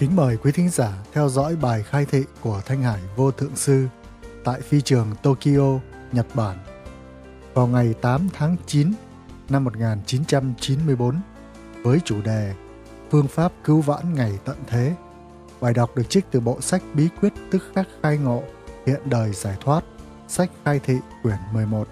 Kính mời quý thính giả theo dõi bài khai thị của Thanh Hải Vô Thượng Sư tại phi trường Tokyo, Nhật Bản vào ngày 8 tháng 9 năm 1994 với chủ đề Phương pháp cứu vãn ngày tận thế. Bài đọc được trích từ bộ sách Bí quyết tức khắc khai ngộ, hiện đời giải thoát, sách khai thị quyển 11.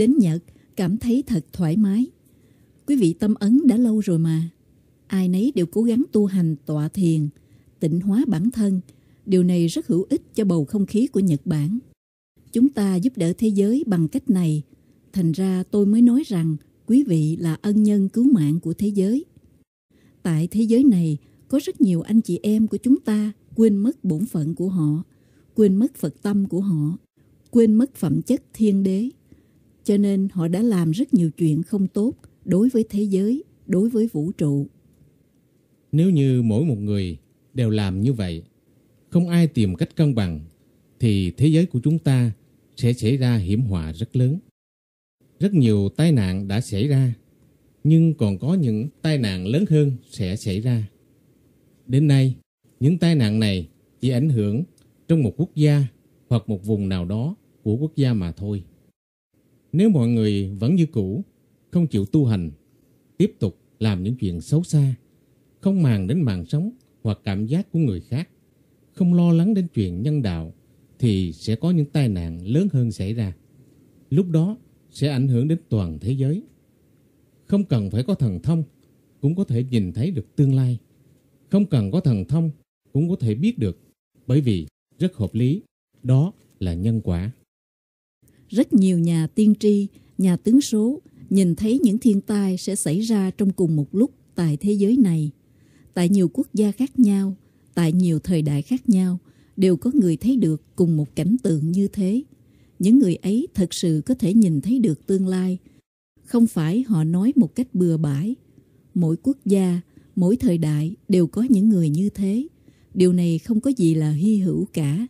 đến Nhật cảm thấy thật thoải mái. Quý vị tâm ấn đã lâu rồi mà. Ai nấy đều cố gắng tu hành tọa thiền, tịnh hóa bản thân. Điều này rất hữu ích cho bầu không khí của Nhật Bản. Chúng ta giúp đỡ thế giới bằng cách này. Thành ra tôi mới nói rằng quý vị là ân nhân cứu mạng của thế giới. Tại thế giới này có rất nhiều anh chị em của chúng ta quên mất bổn phận của họ, quên mất Phật tâm của họ, quên mất phẩm chất thiên đế. Cho nên họ đã làm rất nhiều chuyện không tốt đối với thế giới, đối với vũ trụ. Nếu như mỗi một người đều làm như vậy, không ai tìm cách cân bằng, thì thế giới của chúng ta sẽ xảy ra hiểm họa rất lớn. Rất nhiều tai nạn đã xảy ra, nhưng còn có những tai nạn lớn hơn sẽ xảy ra. Đến nay, những tai nạn này chỉ ảnh hưởng trong một quốc gia hoặc một vùng nào đó của quốc gia mà thôi. Nếu mọi người vẫn như cũ, không chịu tu hành, tiếp tục làm những chuyện xấu xa, không màng đến mạng sống hoặc cảm giác của người khác, không lo lắng đến chuyện nhân đạo, thì sẽ có những tai nạn lớn hơn xảy ra. Lúc đó sẽ ảnh hưởng đến toàn thế giới. Không cần phải có thần thông, cũng có thể nhìn thấy được tương lai. Không cần có thần thông, cũng có thể biết được, bởi vì rất hợp lý, đó là nhân quả. Rất nhiều nhà tiên tri, nhà tướng số nhìn thấy những thiên tai sẽ xảy ra trong cùng một lúc tại thế giới này. Tại nhiều quốc gia khác nhau, tại nhiều thời đại khác nhau, đều có người thấy được cùng một cảnh tượng như thế. Những người ấy thật sự có thể nhìn thấy được tương lai. Không phải họ nói một cách bừa bãi. Mỗi quốc gia, mỗi thời đại đều có những người như thế. Điều này không có gì là hy hữu cả.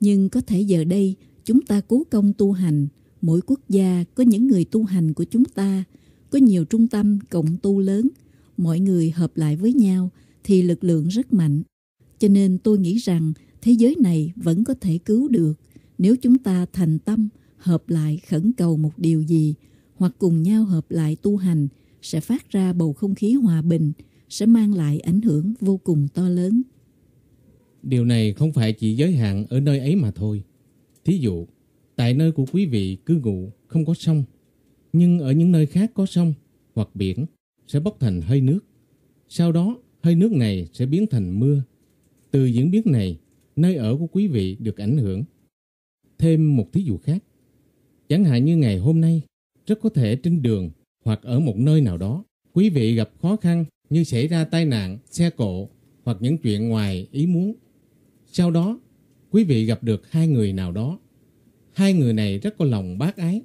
Nhưng có thể giờ đây Chúng ta cố công tu hành, mỗi quốc gia có những người tu hành của chúng ta, có nhiều trung tâm cộng tu lớn, mọi người hợp lại với nhau thì lực lượng rất mạnh. Cho nên tôi nghĩ rằng thế giới này vẫn có thể cứu được nếu chúng ta thành tâm hợp lại khẩn cầu một điều gì hoặc cùng nhau hợp lại tu hành sẽ phát ra bầu không khí hòa bình, sẽ mang lại ảnh hưởng vô cùng to lớn. Điều này không phải chỉ giới hạn ở nơi ấy mà thôi, Thí dụ, tại nơi của quý vị cư ngụ không có sông, nhưng ở những nơi khác có sông hoặc biển sẽ bốc thành hơi nước. Sau đó, hơi nước này sẽ biến thành mưa. Từ diễn biến này, nơi ở của quý vị được ảnh hưởng. Thêm một thí dụ khác. Chẳng hạn như ngày hôm nay, rất có thể trên đường hoặc ở một nơi nào đó, quý vị gặp khó khăn như xảy ra tai nạn, xe cộ hoặc những chuyện ngoài ý muốn. Sau đó, quý vị gặp được hai người nào đó. Hai người này rất có lòng bác ái,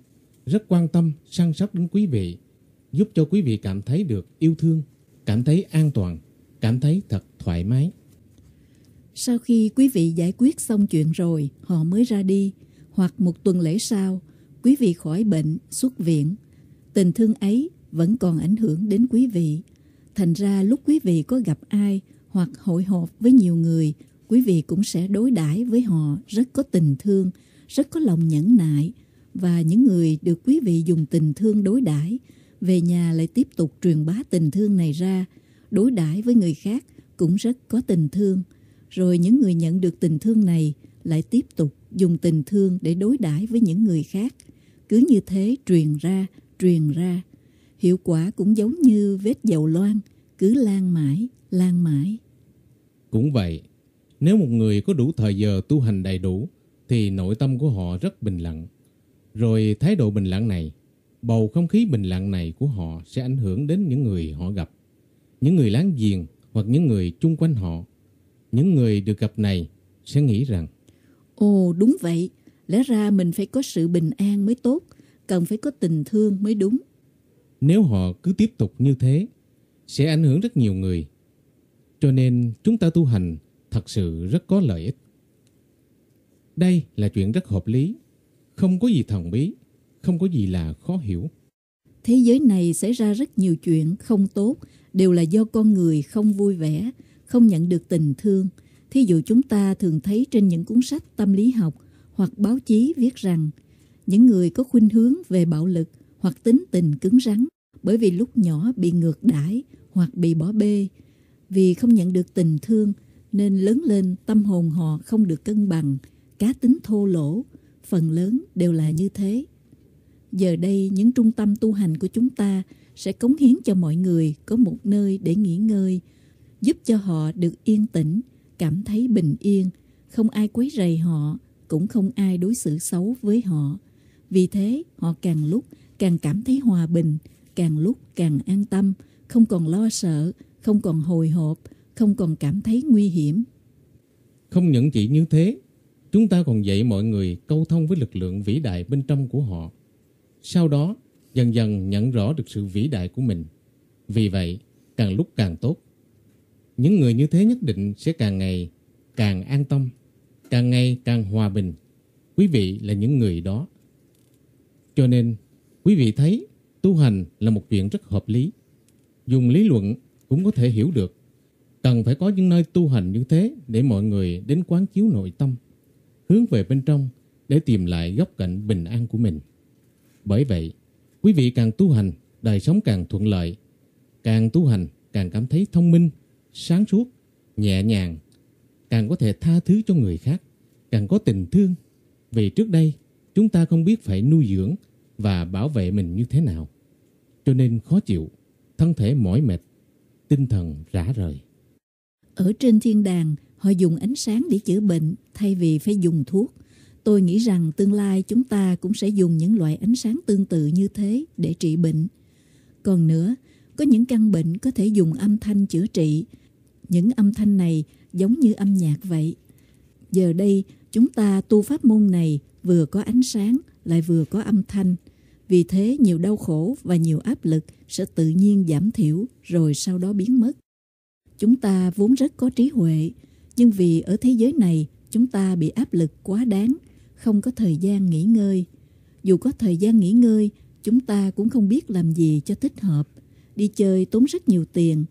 rất quan tâm, săn sóc đến quý vị, giúp cho quý vị cảm thấy được yêu thương, cảm thấy an toàn, cảm thấy thật thoải mái. Sau khi quý vị giải quyết xong chuyện rồi, họ mới ra đi, hoặc một tuần lễ sau, quý vị khỏi bệnh, xuất viện. Tình thương ấy vẫn còn ảnh hưởng đến quý vị. Thành ra lúc quý vị có gặp ai hoặc hội họp với nhiều người quý vị cũng sẽ đối đãi với họ rất có tình thương, rất có lòng nhẫn nại và những người được quý vị dùng tình thương đối đãi về nhà lại tiếp tục truyền bá tình thương này ra, đối đãi với người khác cũng rất có tình thương. Rồi những người nhận được tình thương này lại tiếp tục dùng tình thương để đối đãi với những người khác. Cứ như thế truyền ra, truyền ra. Hiệu quả cũng giống như vết dầu loang, cứ lan mãi, lan mãi. Cũng vậy, nếu một người có đủ thời giờ tu hành đầy đủ thì nội tâm của họ rất bình lặng. Rồi thái độ bình lặng này, bầu không khí bình lặng này của họ sẽ ảnh hưởng đến những người họ gặp, những người láng giềng hoặc những người chung quanh họ. Những người được gặp này sẽ nghĩ rằng Ồ đúng vậy, lẽ ra mình phải có sự bình an mới tốt, cần phải có tình thương mới đúng. Nếu họ cứ tiếp tục như thế, sẽ ảnh hưởng rất nhiều người. Cho nên chúng ta tu hành thật sự rất có lợi ích. Đây là chuyện rất hợp lý, không có gì thần bí, không có gì là khó hiểu. Thế giới này xảy ra rất nhiều chuyện không tốt, đều là do con người không vui vẻ, không nhận được tình thương. Thí dụ chúng ta thường thấy trên những cuốn sách tâm lý học hoặc báo chí viết rằng những người có khuynh hướng về bạo lực hoặc tính tình cứng rắn bởi vì lúc nhỏ bị ngược đãi hoặc bị bỏ bê vì không nhận được tình thương nên lớn lên tâm hồn họ không được cân bằng, cá tính thô lỗ, phần lớn đều là như thế. Giờ đây những trung tâm tu hành của chúng ta sẽ cống hiến cho mọi người có một nơi để nghỉ ngơi, giúp cho họ được yên tĩnh, cảm thấy bình yên, không ai quấy rầy họ, cũng không ai đối xử xấu với họ. Vì thế, họ càng lúc càng cảm thấy hòa bình, càng lúc càng an tâm, không còn lo sợ, không còn hồi hộp, không còn cảm thấy nguy hiểm. Không những chỉ như thế, chúng ta còn dạy mọi người câu thông với lực lượng vĩ đại bên trong của họ. Sau đó, dần dần nhận rõ được sự vĩ đại của mình. Vì vậy, càng lúc càng tốt. Những người như thế nhất định sẽ càng ngày càng an tâm, càng ngày càng hòa bình. Quý vị là những người đó. Cho nên, quý vị thấy tu hành là một chuyện rất hợp lý. Dùng lý luận cũng có thể hiểu được Cần phải có những nơi tu hành như thế để mọi người đến quán chiếu nội tâm, hướng về bên trong để tìm lại góc cạnh bình an của mình. Bởi vậy, quý vị càng tu hành, đời sống càng thuận lợi. Càng tu hành, càng cảm thấy thông minh, sáng suốt, nhẹ nhàng. Càng có thể tha thứ cho người khác, càng có tình thương. Vì trước đây, chúng ta không biết phải nuôi dưỡng và bảo vệ mình như thế nào. Cho nên khó chịu, thân thể mỏi mệt, tinh thần rã rời. Ở trên thiên đàng, họ dùng ánh sáng để chữa bệnh thay vì phải dùng thuốc. Tôi nghĩ rằng tương lai chúng ta cũng sẽ dùng những loại ánh sáng tương tự như thế để trị bệnh. Còn nữa, có những căn bệnh có thể dùng âm thanh chữa trị. Những âm thanh này giống như âm nhạc vậy. Giờ đây, chúng ta tu pháp môn này vừa có ánh sáng lại vừa có âm thanh. Vì thế nhiều đau khổ và nhiều áp lực sẽ tự nhiên giảm thiểu rồi sau đó biến mất. Chúng ta vốn rất có trí huệ, nhưng vì ở thế giới này chúng ta bị áp lực quá đáng, không có thời gian nghỉ ngơi. Dù có thời gian nghỉ ngơi, chúng ta cũng không biết làm gì cho thích hợp. Đi chơi tốn rất nhiều tiền,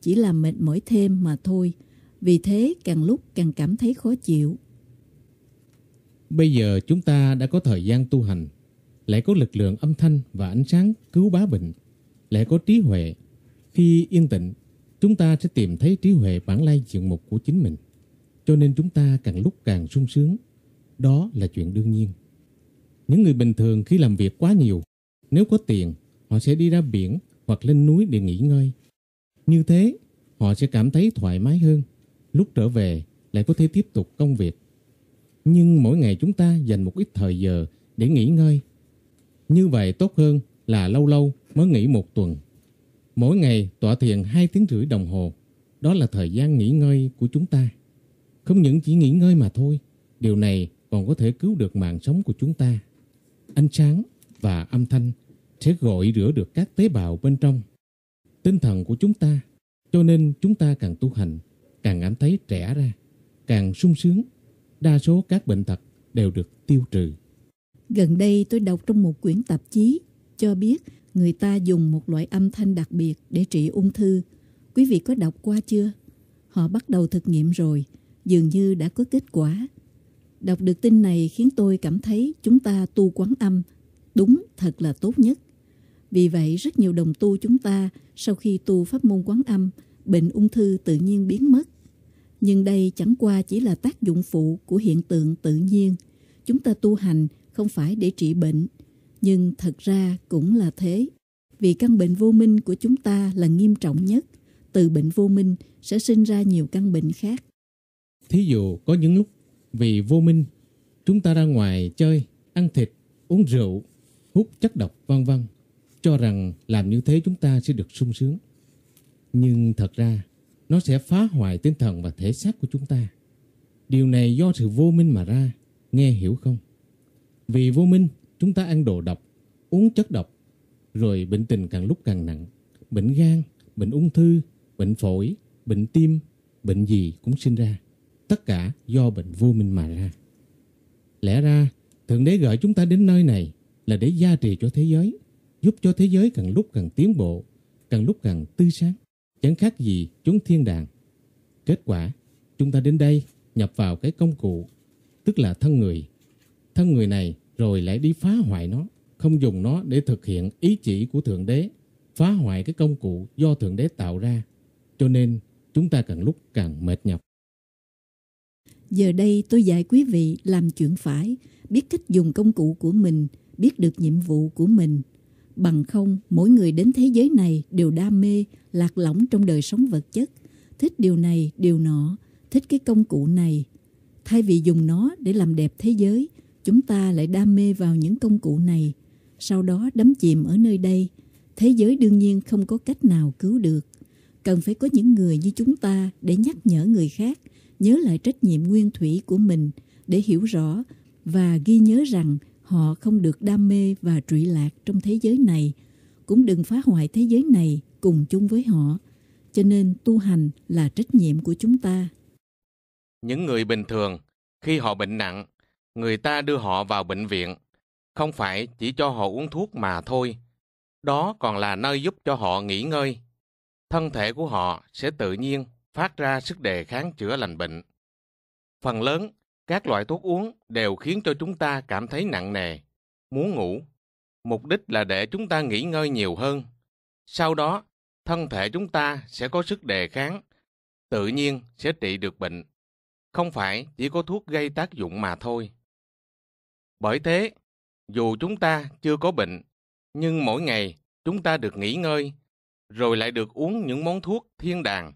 chỉ làm mệt mỏi thêm mà thôi. Vì thế càng lúc càng cảm thấy khó chịu. Bây giờ chúng ta đã có thời gian tu hành, lại có lực lượng âm thanh và ánh sáng cứu bá bệnh, lại có trí huệ. Khi yên tĩnh chúng ta sẽ tìm thấy trí huệ bản lai diện mục của chính mình. Cho nên chúng ta càng lúc càng sung sướng. Đó là chuyện đương nhiên. Những người bình thường khi làm việc quá nhiều, nếu có tiền, họ sẽ đi ra biển hoặc lên núi để nghỉ ngơi. Như thế, họ sẽ cảm thấy thoải mái hơn. Lúc trở về, lại có thể tiếp tục công việc. Nhưng mỗi ngày chúng ta dành một ít thời giờ để nghỉ ngơi. Như vậy tốt hơn là lâu lâu mới nghỉ một tuần Mỗi ngày tọa thiền 2 tiếng rưỡi đồng hồ, đó là thời gian nghỉ ngơi của chúng ta. Không những chỉ nghỉ ngơi mà thôi, điều này còn có thể cứu được mạng sống của chúng ta. Ánh sáng và âm thanh sẽ gội rửa được các tế bào bên trong, tinh thần của chúng ta. Cho nên chúng ta càng tu hành, càng cảm thấy trẻ ra, càng sung sướng. Đa số các bệnh tật đều được tiêu trừ. Gần đây tôi đọc trong một quyển tạp chí cho biết người ta dùng một loại âm thanh đặc biệt để trị ung thư. Quý vị có đọc qua chưa? Họ bắt đầu thực nghiệm rồi, dường như đã có kết quả. Đọc được tin này khiến tôi cảm thấy chúng ta tu quán âm đúng thật là tốt nhất. Vì vậy rất nhiều đồng tu chúng ta sau khi tu pháp môn quán âm, bệnh ung thư tự nhiên biến mất. Nhưng đây chẳng qua chỉ là tác dụng phụ của hiện tượng tự nhiên. Chúng ta tu hành không phải để trị bệnh nhưng thật ra cũng là thế vì căn bệnh vô minh của chúng ta là nghiêm trọng nhất từ bệnh vô minh sẽ sinh ra nhiều căn bệnh khác thí dụ có những lúc vì vô minh chúng ta ra ngoài chơi ăn thịt uống rượu hút chất độc vân vân cho rằng làm như thế chúng ta sẽ được sung sướng nhưng thật ra nó sẽ phá hoại tinh thần và thể xác của chúng ta điều này do sự vô minh mà ra nghe hiểu không vì vô minh chúng ta ăn đồ độc, uống chất độc, rồi bệnh tình càng lúc càng nặng. Bệnh gan, bệnh ung thư, bệnh phổi, bệnh tim, bệnh gì cũng sinh ra. Tất cả do bệnh vô minh mà ra. Lẽ ra, Thượng Đế gọi chúng ta đến nơi này là để gia trì cho thế giới, giúp cho thế giới càng lúc càng tiến bộ, càng lúc càng tươi sáng, chẳng khác gì chúng thiên đàng. Kết quả, chúng ta đến đây nhập vào cái công cụ, tức là thân người. Thân người này rồi lại đi phá hoại nó, không dùng nó để thực hiện ý chỉ của Thượng Đế, phá hoại cái công cụ do Thượng Đế tạo ra. Cho nên chúng ta càng lúc càng mệt nhọc. Giờ đây tôi dạy quý vị làm chuyện phải, biết cách dùng công cụ của mình, biết được nhiệm vụ của mình. Bằng không, mỗi người đến thế giới này đều đam mê, lạc lõng trong đời sống vật chất, thích điều này, điều nọ, thích cái công cụ này. Thay vì dùng nó để làm đẹp thế giới, chúng ta lại đam mê vào những công cụ này, sau đó đắm chìm ở nơi đây, thế giới đương nhiên không có cách nào cứu được. Cần phải có những người như chúng ta để nhắc nhở người khác, nhớ lại trách nhiệm nguyên thủy của mình để hiểu rõ và ghi nhớ rằng họ không được đam mê và trụy lạc trong thế giới này, cũng đừng phá hoại thế giới này cùng chung với họ. Cho nên tu hành là trách nhiệm của chúng ta. Những người bình thường, khi họ bệnh nặng người ta đưa họ vào bệnh viện, không phải chỉ cho họ uống thuốc mà thôi. Đó còn là nơi giúp cho họ nghỉ ngơi. Thân thể của họ sẽ tự nhiên phát ra sức đề kháng chữa lành bệnh. Phần lớn, các loại thuốc uống đều khiến cho chúng ta cảm thấy nặng nề, muốn ngủ. Mục đích là để chúng ta nghỉ ngơi nhiều hơn. Sau đó, thân thể chúng ta sẽ có sức đề kháng, tự nhiên sẽ trị được bệnh. Không phải chỉ có thuốc gây tác dụng mà thôi. Bởi thế, dù chúng ta chưa có bệnh, nhưng mỗi ngày chúng ta được nghỉ ngơi, rồi lại được uống những món thuốc thiên đàng,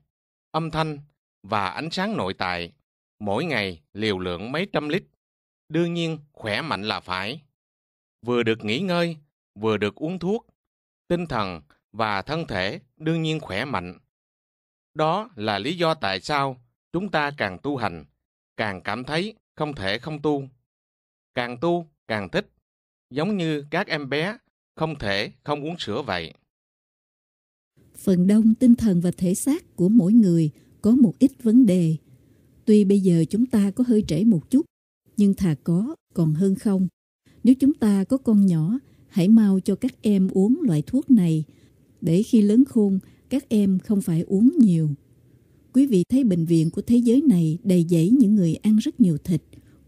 âm thanh và ánh sáng nội tại, mỗi ngày liều lượng mấy trăm lít. Đương nhiên, khỏe mạnh là phải. Vừa được nghỉ ngơi, vừa được uống thuốc, tinh thần và thân thể đương nhiên khỏe mạnh. Đó là lý do tại sao chúng ta càng tu hành, càng cảm thấy không thể không tu càng tu càng thích, giống như các em bé không thể không uống sữa vậy. Phần đông tinh thần và thể xác của mỗi người có một ít vấn đề. Tuy bây giờ chúng ta có hơi trễ một chút, nhưng thà có còn hơn không. Nếu chúng ta có con nhỏ, hãy mau cho các em uống loại thuốc này, để khi lớn khôn, các em không phải uống nhiều. Quý vị thấy bệnh viện của thế giới này đầy dẫy những người ăn rất nhiều thịt,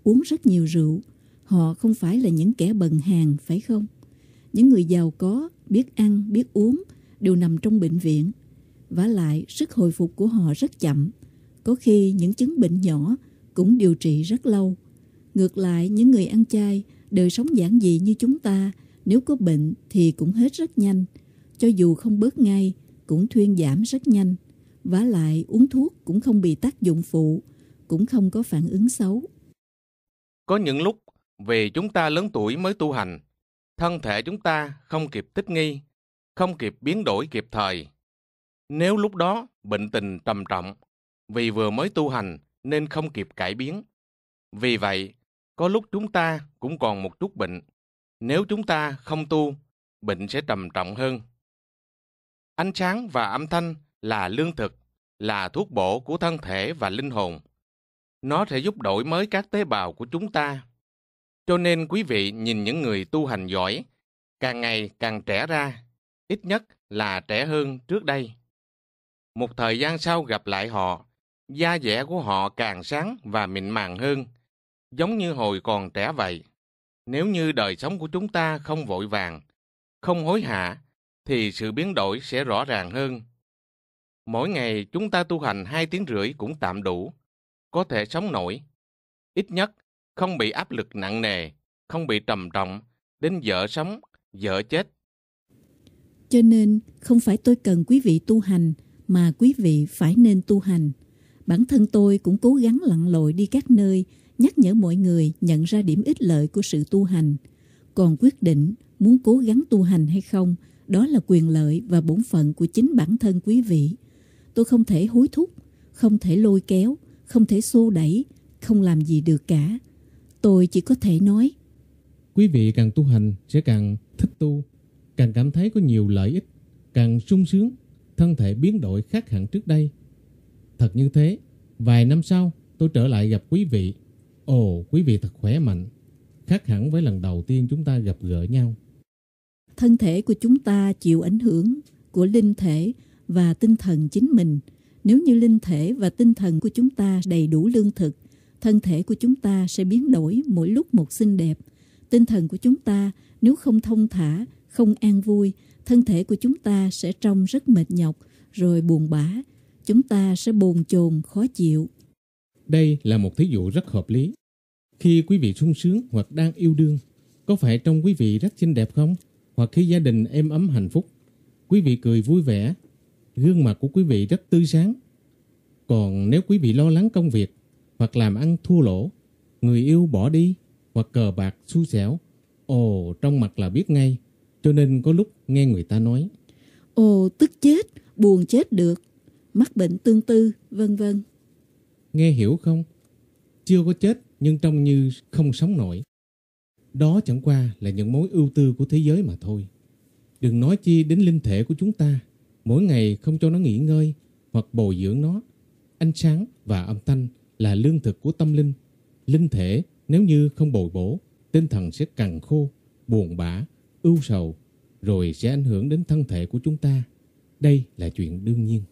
uống rất nhiều rượu, Họ không phải là những kẻ bần hàng, phải không? Những người giàu có, biết ăn, biết uống đều nằm trong bệnh viện. và lại, sức hồi phục của họ rất chậm. Có khi những chứng bệnh nhỏ cũng điều trị rất lâu. Ngược lại, những người ăn chay, đời sống giản dị như chúng ta, nếu có bệnh thì cũng hết rất nhanh. Cho dù không bớt ngay, cũng thuyên giảm rất nhanh. và lại, uống thuốc cũng không bị tác dụng phụ, cũng không có phản ứng xấu. Có những lúc vì chúng ta lớn tuổi mới tu hành, thân thể chúng ta không kịp thích nghi, không kịp biến đổi kịp thời. Nếu lúc đó bệnh tình trầm trọng, vì vừa mới tu hành nên không kịp cải biến. Vì vậy, có lúc chúng ta cũng còn một chút bệnh. Nếu chúng ta không tu, bệnh sẽ trầm trọng hơn. Ánh sáng và âm thanh là lương thực, là thuốc bổ của thân thể và linh hồn. Nó sẽ giúp đổi mới các tế bào của chúng ta cho nên quý vị nhìn những người tu hành giỏi, càng ngày càng trẻ ra, ít nhất là trẻ hơn trước đây. Một thời gian sau gặp lại họ, da dẻ của họ càng sáng và mịn màng hơn, giống như hồi còn trẻ vậy. Nếu như đời sống của chúng ta không vội vàng, không hối hả, thì sự biến đổi sẽ rõ ràng hơn. Mỗi ngày chúng ta tu hành hai tiếng rưỡi cũng tạm đủ, có thể sống nổi. Ít nhất không bị áp lực nặng nề, không bị trầm trọng, đến vợ sống, vợ chết. Cho nên, không phải tôi cần quý vị tu hành, mà quý vị phải nên tu hành. Bản thân tôi cũng cố gắng lặn lội đi các nơi, nhắc nhở mọi người nhận ra điểm ích lợi của sự tu hành. Còn quyết định muốn cố gắng tu hành hay không, đó là quyền lợi và bổn phận của chính bản thân quý vị. Tôi không thể hối thúc, không thể lôi kéo, không thể xô đẩy, không làm gì được cả. Tôi chỉ có thể nói. Quý vị càng tu hành sẽ càng thích tu, càng cảm thấy có nhiều lợi ích, càng sung sướng, thân thể biến đổi khác hẳn trước đây. Thật như thế, vài năm sau tôi trở lại gặp quý vị. Ồ, quý vị thật khỏe mạnh, khác hẳn với lần đầu tiên chúng ta gặp gỡ nhau. Thân thể của chúng ta chịu ảnh hưởng của linh thể và tinh thần chính mình. Nếu như linh thể và tinh thần của chúng ta đầy đủ lương thực thân thể của chúng ta sẽ biến đổi mỗi lúc một xinh đẹp. Tinh thần của chúng ta nếu không thông thả, không an vui, thân thể của chúng ta sẽ trông rất mệt nhọc, rồi buồn bã. Chúng ta sẽ buồn chồn, khó chịu. Đây là một thí dụ rất hợp lý. Khi quý vị sung sướng hoặc đang yêu đương, có phải trong quý vị rất xinh đẹp không? Hoặc khi gia đình êm ấm hạnh phúc, quý vị cười vui vẻ, gương mặt của quý vị rất tươi sáng. Còn nếu quý vị lo lắng công việc hoặc làm ăn thua lỗ, người yêu bỏ đi hoặc cờ bạc xui xẻo. Ồ, trong mặt là biết ngay, cho nên có lúc nghe người ta nói. Ồ, tức chết, buồn chết được, mắc bệnh tương tư, vân vân. Nghe hiểu không? Chưa có chết nhưng trông như không sống nổi. Đó chẳng qua là những mối ưu tư của thế giới mà thôi. Đừng nói chi đến linh thể của chúng ta, mỗi ngày không cho nó nghỉ ngơi hoặc bồi dưỡng nó. Ánh sáng và âm thanh là lương thực của tâm linh. Linh thể nếu như không bồi bổ, tinh thần sẽ cằn khô, buồn bã, ưu sầu, rồi sẽ ảnh hưởng đến thân thể của chúng ta. Đây là chuyện đương nhiên.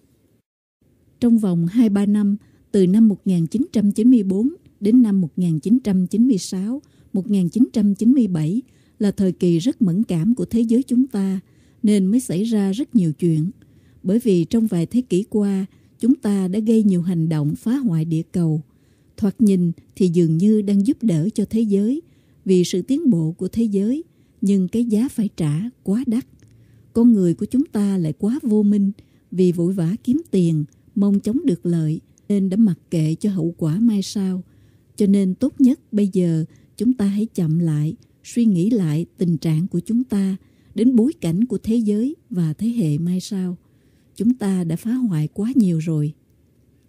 Trong vòng 2-3 năm, từ năm 1994 đến năm 1996, 1997 là thời kỳ rất mẫn cảm của thế giới chúng ta, nên mới xảy ra rất nhiều chuyện. Bởi vì trong vài thế kỷ qua, chúng ta đã gây nhiều hành động phá hoại địa cầu. Thoạt nhìn thì dường như đang giúp đỡ cho thế giới vì sự tiến bộ của thế giới, nhưng cái giá phải trả quá đắt. Con người của chúng ta lại quá vô minh vì vội vã kiếm tiền, mong chống được lợi nên đã mặc kệ cho hậu quả mai sau. Cho nên tốt nhất bây giờ chúng ta hãy chậm lại, suy nghĩ lại tình trạng của chúng ta đến bối cảnh của thế giới và thế hệ mai sau chúng ta đã phá hoại quá nhiều rồi.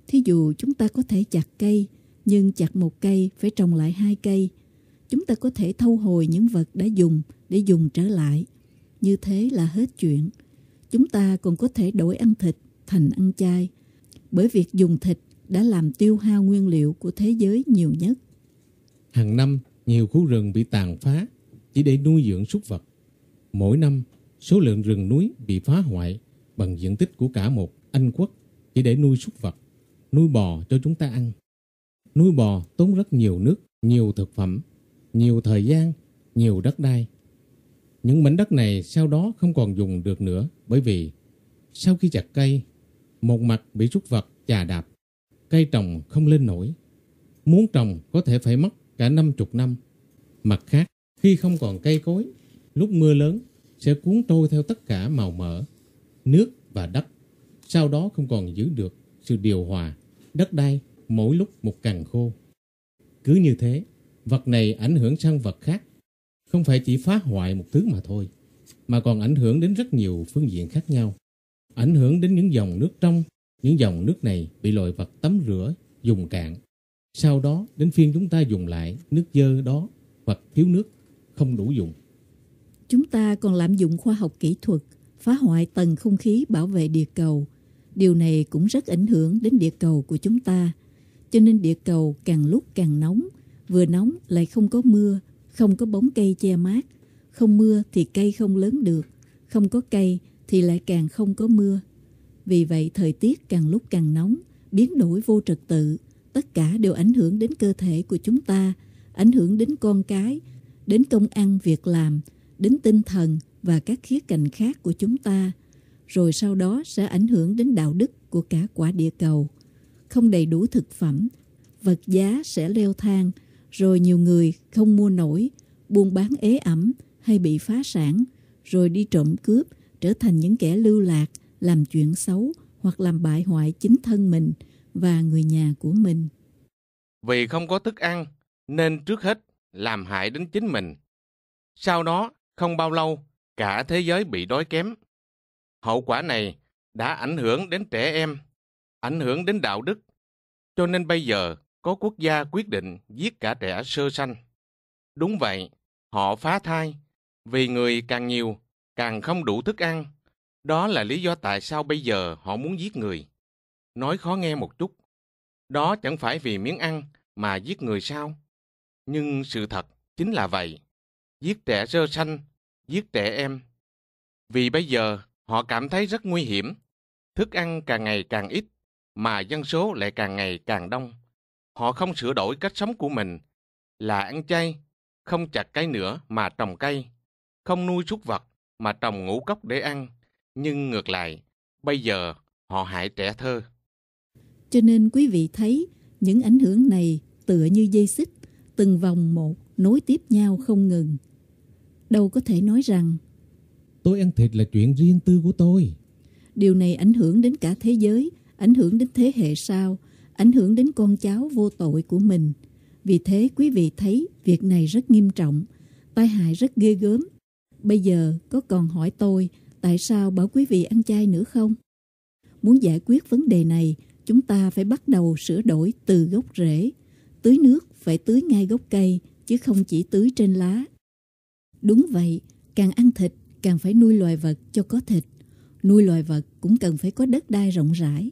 Thí dụ chúng ta có thể chặt cây, nhưng chặt một cây phải trồng lại hai cây. Chúng ta có thể thâu hồi những vật đã dùng để dùng trở lại. Như thế là hết chuyện. Chúng ta còn có thể đổi ăn thịt thành ăn chay, bởi việc dùng thịt đã làm tiêu hao nguyên liệu của thế giới nhiều nhất. Hàng năm, nhiều khu rừng bị tàn phá chỉ để nuôi dưỡng súc vật. Mỗi năm, số lượng rừng núi bị phá hoại bằng diện tích của cả một Anh quốc chỉ để nuôi súc vật, nuôi bò cho chúng ta ăn. Nuôi bò tốn rất nhiều nước, nhiều thực phẩm, nhiều thời gian, nhiều đất đai. Những mảnh đất này sau đó không còn dùng được nữa bởi vì sau khi chặt cây, một mặt bị súc vật chà đạp, cây trồng không lên nổi. Muốn trồng có thể phải mất cả năm chục năm. Mặt khác, khi không còn cây cối, lúc mưa lớn sẽ cuốn trôi theo tất cả màu mỡ nước và đất. Sau đó không còn giữ được sự điều hòa, đất đai mỗi lúc một càng khô. Cứ như thế, vật này ảnh hưởng sang vật khác, không phải chỉ phá hoại một thứ mà thôi, mà còn ảnh hưởng đến rất nhiều phương diện khác nhau. Ảnh hưởng đến những dòng nước trong, những dòng nước này bị loại vật tắm rửa, dùng cạn. Sau đó đến phiên chúng ta dùng lại nước dơ đó hoặc thiếu nước, không đủ dùng. Chúng ta còn lạm dụng khoa học kỹ thuật phá hoại tầng không khí bảo vệ địa cầu. Điều này cũng rất ảnh hưởng đến địa cầu của chúng ta. Cho nên địa cầu càng lúc càng nóng, vừa nóng lại không có mưa, không có bóng cây che mát. Không mưa thì cây không lớn được, không có cây thì lại càng không có mưa. Vì vậy thời tiết càng lúc càng nóng, biến đổi vô trật tự, tất cả đều ảnh hưởng đến cơ thể của chúng ta, ảnh hưởng đến con cái, đến công ăn việc làm, đến tinh thần, và các khía cạnh khác của chúng ta, rồi sau đó sẽ ảnh hưởng đến đạo đức của cả quả địa cầu. Không đầy đủ thực phẩm, vật giá sẽ leo thang, rồi nhiều người không mua nổi, buôn bán ế ẩm hay bị phá sản, rồi đi trộm cướp, trở thành những kẻ lưu lạc, làm chuyện xấu hoặc làm bại hoại chính thân mình và người nhà của mình. Vì không có thức ăn, nên trước hết làm hại đến chính mình. Sau đó, không bao lâu, cả thế giới bị đói kém. Hậu quả này đã ảnh hưởng đến trẻ em, ảnh hưởng đến đạo đức. Cho nên bây giờ có quốc gia quyết định giết cả trẻ sơ sanh. Đúng vậy, họ phá thai. Vì người càng nhiều, càng không đủ thức ăn. Đó là lý do tại sao bây giờ họ muốn giết người. Nói khó nghe một chút. Đó chẳng phải vì miếng ăn mà giết người sao? Nhưng sự thật chính là vậy. Giết trẻ sơ sanh giết trẻ em. Vì bây giờ họ cảm thấy rất nguy hiểm, thức ăn càng ngày càng ít mà dân số lại càng ngày càng đông. Họ không sửa đổi cách sống của mình là ăn chay, không chặt cây nữa mà trồng cây, không nuôi súc vật mà trồng ngũ cốc để ăn. Nhưng ngược lại, bây giờ họ hại trẻ thơ. Cho nên quý vị thấy những ảnh hưởng này tựa như dây xích, từng vòng một nối tiếp nhau không ngừng đâu có thể nói rằng Tôi ăn thịt là chuyện riêng tư của tôi. Điều này ảnh hưởng đến cả thế giới, ảnh hưởng đến thế hệ sau, ảnh hưởng đến con cháu vô tội của mình. Vì thế quý vị thấy việc này rất nghiêm trọng, tai hại rất ghê gớm. Bây giờ có còn hỏi tôi tại sao bảo quý vị ăn chay nữa không? Muốn giải quyết vấn đề này, chúng ta phải bắt đầu sửa đổi từ gốc rễ. Tưới nước phải tưới ngay gốc cây, chứ không chỉ tưới trên lá Đúng vậy, càng ăn thịt càng phải nuôi loài vật cho có thịt. Nuôi loài vật cũng cần phải có đất đai rộng rãi,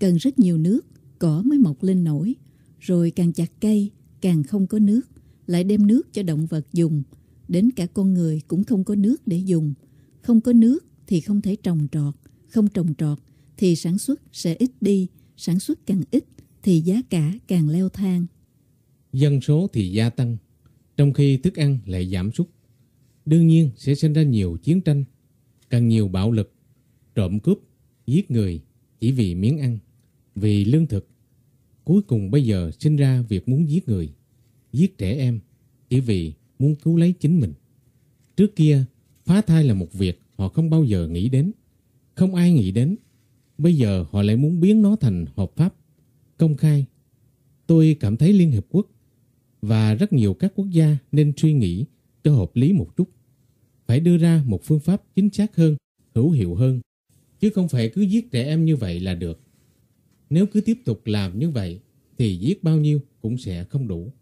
cần rất nhiều nước, cỏ mới mọc lên nổi. Rồi càng chặt cây, càng không có nước, lại đem nước cho động vật dùng. Đến cả con người cũng không có nước để dùng. Không có nước thì không thể trồng trọt, không trồng trọt thì sản xuất sẽ ít đi, sản xuất càng ít thì giá cả càng leo thang. Dân số thì gia tăng, trong khi thức ăn lại giảm sút đương nhiên sẽ sinh ra nhiều chiến tranh, càng nhiều bạo lực, trộm cướp, giết người chỉ vì miếng ăn, vì lương thực. Cuối cùng bây giờ sinh ra việc muốn giết người, giết trẻ em chỉ vì muốn cứu lấy chính mình. Trước kia, phá thai là một việc họ không bao giờ nghĩ đến, không ai nghĩ đến. Bây giờ họ lại muốn biến nó thành hợp pháp, công khai. Tôi cảm thấy Liên Hiệp Quốc và rất nhiều các quốc gia nên suy nghĩ cho hợp lý một chút. Phải đưa ra một phương pháp chính xác hơn, hữu hiệu hơn, chứ không phải cứ giết trẻ em như vậy là được. Nếu cứ tiếp tục làm như vậy thì giết bao nhiêu cũng sẽ không đủ.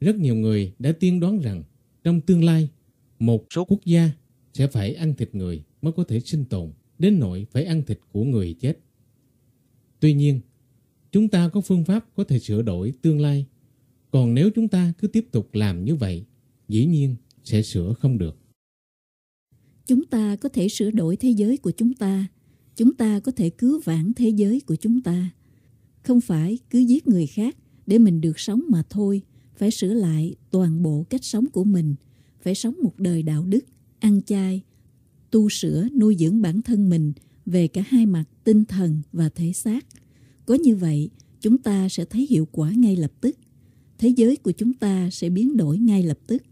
Rất nhiều người đã tiên đoán rằng trong tương lai một số quốc gia sẽ phải ăn thịt người mới có thể sinh tồn đến nỗi phải ăn thịt của người chết. Tuy nhiên, chúng ta có phương pháp có thể sửa đổi tương lai. Còn nếu chúng ta cứ tiếp tục làm như vậy dĩ nhiên sẽ sửa không được. Chúng ta có thể sửa đổi thế giới của chúng ta, chúng ta có thể cứu vãn thế giới của chúng ta. Không phải cứ giết người khác để mình được sống mà thôi, phải sửa lại toàn bộ cách sống của mình, phải sống một đời đạo đức, ăn chay, tu sửa nuôi dưỡng bản thân mình về cả hai mặt tinh thần và thể xác. Có như vậy, chúng ta sẽ thấy hiệu quả ngay lập tức. Thế giới của chúng ta sẽ biến đổi ngay lập tức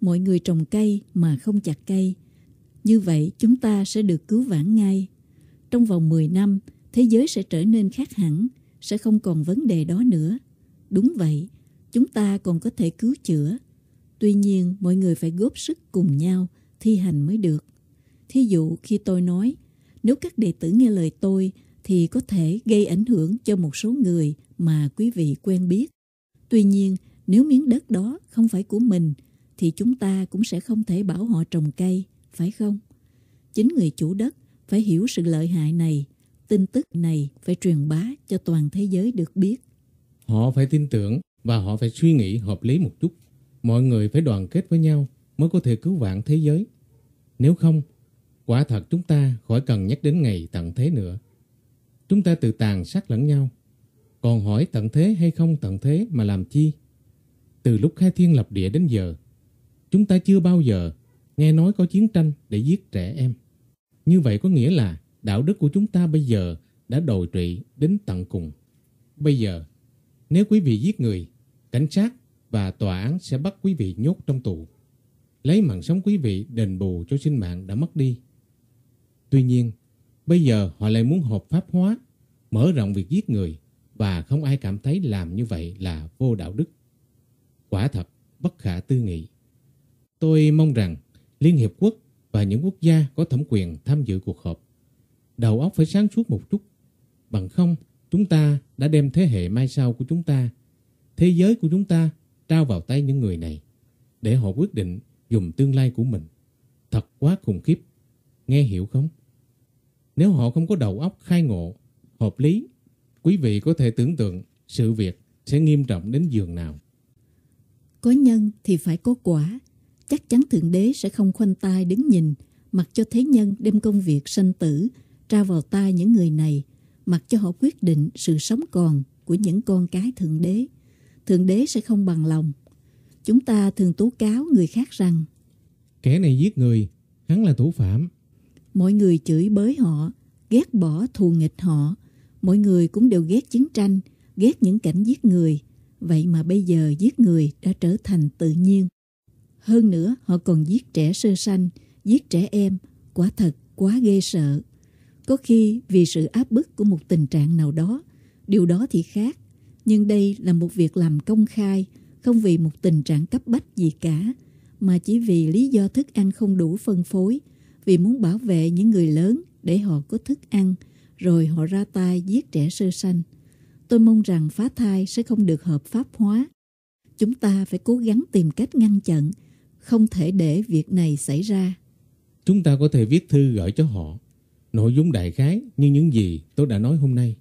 mọi người trồng cây mà không chặt cây. Như vậy chúng ta sẽ được cứu vãn ngay. Trong vòng 10 năm, thế giới sẽ trở nên khác hẳn, sẽ không còn vấn đề đó nữa. Đúng vậy, chúng ta còn có thể cứu chữa. Tuy nhiên, mọi người phải góp sức cùng nhau, thi hành mới được. Thí dụ khi tôi nói, nếu các đệ tử nghe lời tôi thì có thể gây ảnh hưởng cho một số người mà quý vị quen biết. Tuy nhiên, nếu miếng đất đó không phải của mình thì chúng ta cũng sẽ không thể bảo họ trồng cây, phải không? Chính người chủ đất phải hiểu sự lợi hại này, tin tức này phải truyền bá cho toàn thế giới được biết. Họ phải tin tưởng và họ phải suy nghĩ hợp lý một chút. Mọi người phải đoàn kết với nhau mới có thể cứu vãn thế giới. Nếu không, quả thật chúng ta khỏi cần nhắc đến ngày tận thế nữa. Chúng ta tự tàn sát lẫn nhau. Còn hỏi tận thế hay không tận thế mà làm chi? Từ lúc khai thiên lập địa đến giờ, Chúng ta chưa bao giờ nghe nói có chiến tranh để giết trẻ em. Như vậy có nghĩa là đạo đức của chúng ta bây giờ đã đồi trụy đến tận cùng. Bây giờ, nếu quý vị giết người, cảnh sát và tòa án sẽ bắt quý vị nhốt trong tù. Lấy mạng sống quý vị đền bù cho sinh mạng đã mất đi. Tuy nhiên, bây giờ họ lại muốn hợp pháp hóa, mở rộng việc giết người và không ai cảm thấy làm như vậy là vô đạo đức. Quả thật, bất khả tư nghị. Tôi mong rằng Liên Hiệp Quốc và những quốc gia có thẩm quyền tham dự cuộc họp đầu óc phải sáng suốt một chút. Bằng không, chúng ta đã đem thế hệ mai sau của chúng ta, thế giới của chúng ta trao vào tay những người này để họ quyết định dùng tương lai của mình. Thật quá khủng khiếp. Nghe hiểu không? Nếu họ không có đầu óc khai ngộ, hợp lý, quý vị có thể tưởng tượng sự việc sẽ nghiêm trọng đến giường nào. Có nhân thì phải có quả chắc chắn Thượng Đế sẽ không khoanh tay đứng nhìn, mặc cho thế nhân đem công việc sanh tử trao vào tay những người này, mặc cho họ quyết định sự sống còn của những con cái Thượng Đế. Thượng Đế sẽ không bằng lòng. Chúng ta thường tố cáo người khác rằng Kẻ này giết người, hắn là thủ phạm. Mọi người chửi bới họ, ghét bỏ thù nghịch họ. Mọi người cũng đều ghét chiến tranh, ghét những cảnh giết người. Vậy mà bây giờ giết người đã trở thành tự nhiên. Hơn nữa họ còn giết trẻ sơ sanh, giết trẻ em, quả thật quá ghê sợ. Có khi vì sự áp bức của một tình trạng nào đó, điều đó thì khác. Nhưng đây là một việc làm công khai, không vì một tình trạng cấp bách gì cả, mà chỉ vì lý do thức ăn không đủ phân phối, vì muốn bảo vệ những người lớn để họ có thức ăn, rồi họ ra tay giết trẻ sơ sanh. Tôi mong rằng phá thai sẽ không được hợp pháp hóa. Chúng ta phải cố gắng tìm cách ngăn chặn, không thể để việc này xảy ra. Chúng ta có thể viết thư gửi cho họ, nội dung đại khái như những gì tôi đã nói hôm nay.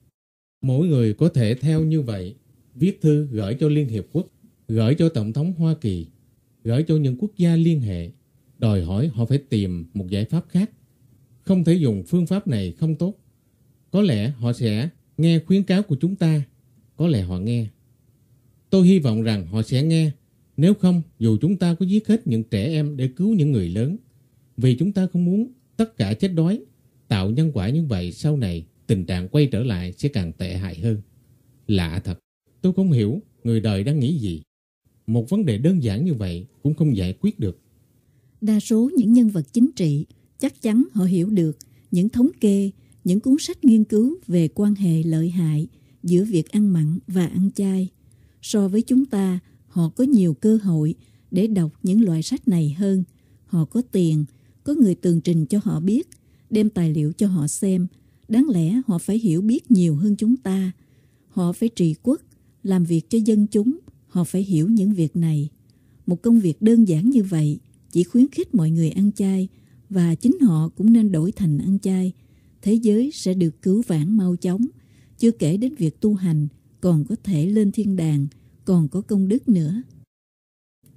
Mỗi người có thể theo như vậy, viết thư gửi cho Liên Hiệp Quốc, gửi cho Tổng thống Hoa Kỳ, gửi cho những quốc gia liên hệ, đòi hỏi họ phải tìm một giải pháp khác. Không thể dùng phương pháp này không tốt. Có lẽ họ sẽ nghe khuyến cáo của chúng ta, có lẽ họ nghe. Tôi hy vọng rằng họ sẽ nghe nếu không, dù chúng ta có giết hết những trẻ em để cứu những người lớn, vì chúng ta không muốn tất cả chết đói, tạo nhân quả như vậy sau này tình trạng quay trở lại sẽ càng tệ hại hơn. Lạ thật, tôi không hiểu người đời đang nghĩ gì. Một vấn đề đơn giản như vậy cũng không giải quyết được. Đa số những nhân vật chính trị chắc chắn họ hiểu được những thống kê, những cuốn sách nghiên cứu về quan hệ lợi hại giữa việc ăn mặn và ăn chay. So với chúng ta, họ có nhiều cơ hội để đọc những loại sách này hơn. Họ có tiền, có người tường trình cho họ biết, đem tài liệu cho họ xem. Đáng lẽ họ phải hiểu biết nhiều hơn chúng ta. Họ phải trị quốc, làm việc cho dân chúng. Họ phải hiểu những việc này. Một công việc đơn giản như vậy chỉ khuyến khích mọi người ăn chay và chính họ cũng nên đổi thành ăn chay. Thế giới sẽ được cứu vãn mau chóng. Chưa kể đến việc tu hành còn có thể lên thiên đàng – còn có công đức nữa.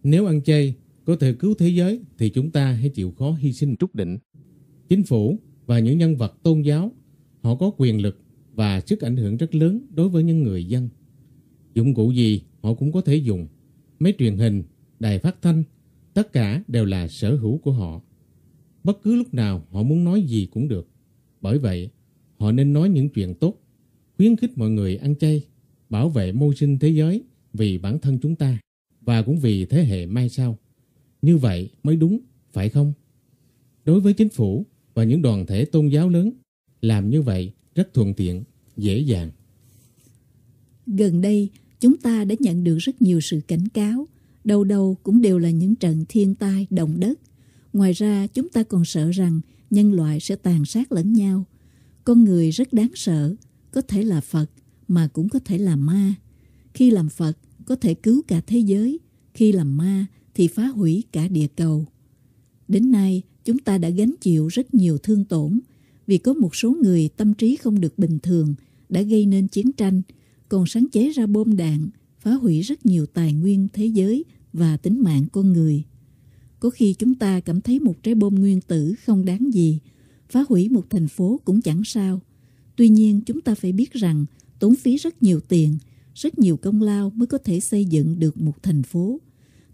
Nếu ăn chay có thể cứu thế giới thì chúng ta hãy chịu khó hy sinh trúc định. Chính phủ và những nhân vật tôn giáo, họ có quyền lực và sức ảnh hưởng rất lớn đối với những người dân. Dụng cụ gì họ cũng có thể dùng, máy truyền hình, đài phát thanh, tất cả đều là sở hữu của họ. Bất cứ lúc nào họ muốn nói gì cũng được. Bởi vậy, họ nên nói những chuyện tốt, khuyến khích mọi người ăn chay, bảo vệ môi sinh thế giới vì bản thân chúng ta và cũng vì thế hệ mai sau. Như vậy mới đúng, phải không? Đối với chính phủ và những đoàn thể tôn giáo lớn, làm như vậy rất thuận tiện, dễ dàng. Gần đây, chúng ta đã nhận được rất nhiều sự cảnh cáo, đâu đâu cũng đều là những trận thiên tai động đất. Ngoài ra, chúng ta còn sợ rằng nhân loại sẽ tàn sát lẫn nhau. Con người rất đáng sợ, có thể là Phật mà cũng có thể là ma. Khi làm Phật, có thể cứu cả thế giới, khi làm ma thì phá hủy cả địa cầu. Đến nay, chúng ta đã gánh chịu rất nhiều thương tổn vì có một số người tâm trí không được bình thường đã gây nên chiến tranh, còn sáng chế ra bom đạn, phá hủy rất nhiều tài nguyên thế giới và tính mạng con người. Có khi chúng ta cảm thấy một trái bom nguyên tử không đáng gì, phá hủy một thành phố cũng chẳng sao. Tuy nhiên chúng ta phải biết rằng tốn phí rất nhiều tiền – rất nhiều công lao mới có thể xây dựng được một thành phố.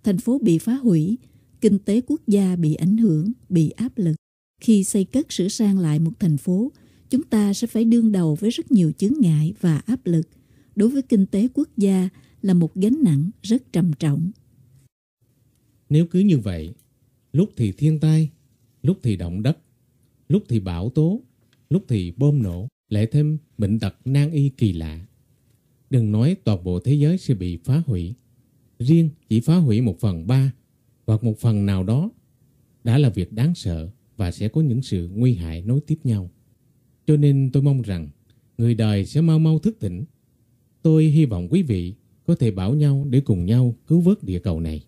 Thành phố bị phá hủy, kinh tế quốc gia bị ảnh hưởng, bị áp lực. Khi xây cất sửa sang lại một thành phố, chúng ta sẽ phải đương đầu với rất nhiều chướng ngại và áp lực. Đối với kinh tế quốc gia là một gánh nặng rất trầm trọng. Nếu cứ như vậy, lúc thì thiên tai, lúc thì động đất, lúc thì bão tố, lúc thì bom nổ, lại thêm bệnh tật nan y kỳ lạ Đừng nói toàn bộ thế giới sẽ bị phá hủy. Riêng chỉ phá hủy một phần ba hoặc một phần nào đó đã là việc đáng sợ và sẽ có những sự nguy hại nối tiếp nhau. Cho nên tôi mong rằng người đời sẽ mau mau thức tỉnh. Tôi hy vọng quý vị có thể bảo nhau để cùng nhau cứu vớt địa cầu này.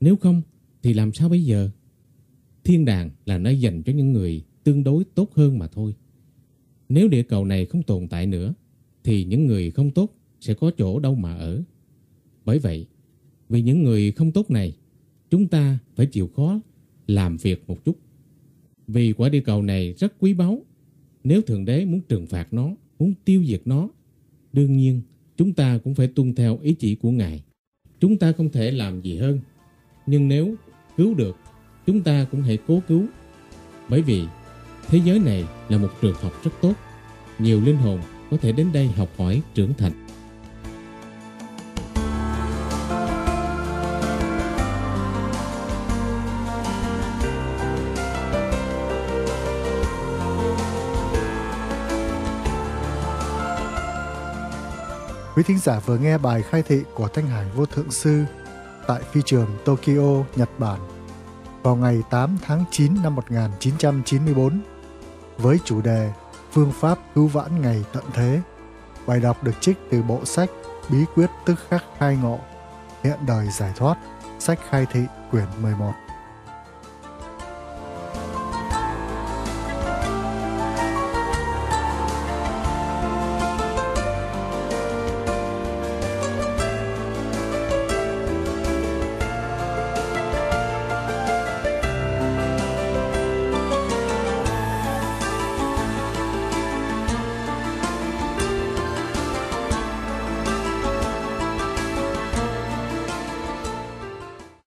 Nếu không thì làm sao bây giờ? Thiên đàng là nơi dành cho những người tương đối tốt hơn mà thôi. Nếu địa cầu này không tồn tại nữa thì những người không tốt sẽ có chỗ đâu mà ở. Bởi vậy, vì những người không tốt này, chúng ta phải chịu khó làm việc một chút. Vì quả địa cầu này rất quý báu, nếu Thượng Đế muốn trừng phạt nó, muốn tiêu diệt nó, đương nhiên chúng ta cũng phải tuân theo ý chỉ của Ngài. Chúng ta không thể làm gì hơn, nhưng nếu cứu được, chúng ta cũng hãy cố cứu. Bởi vì thế giới này là một trường học rất tốt, nhiều linh hồn có thể đến đây học hỏi trưởng thành. Quý thính giả vừa nghe bài khai thị của Thanh Hải Vô Thượng Sư tại phi trường Tokyo, Nhật Bản vào ngày 8 tháng 9 năm 1994 với chủ đề Phương pháp cứu vãn ngày tận thế. Bài đọc được trích từ bộ sách Bí quyết tức khắc khai ngộ, hiện đời giải thoát, sách khai thị quyển 11.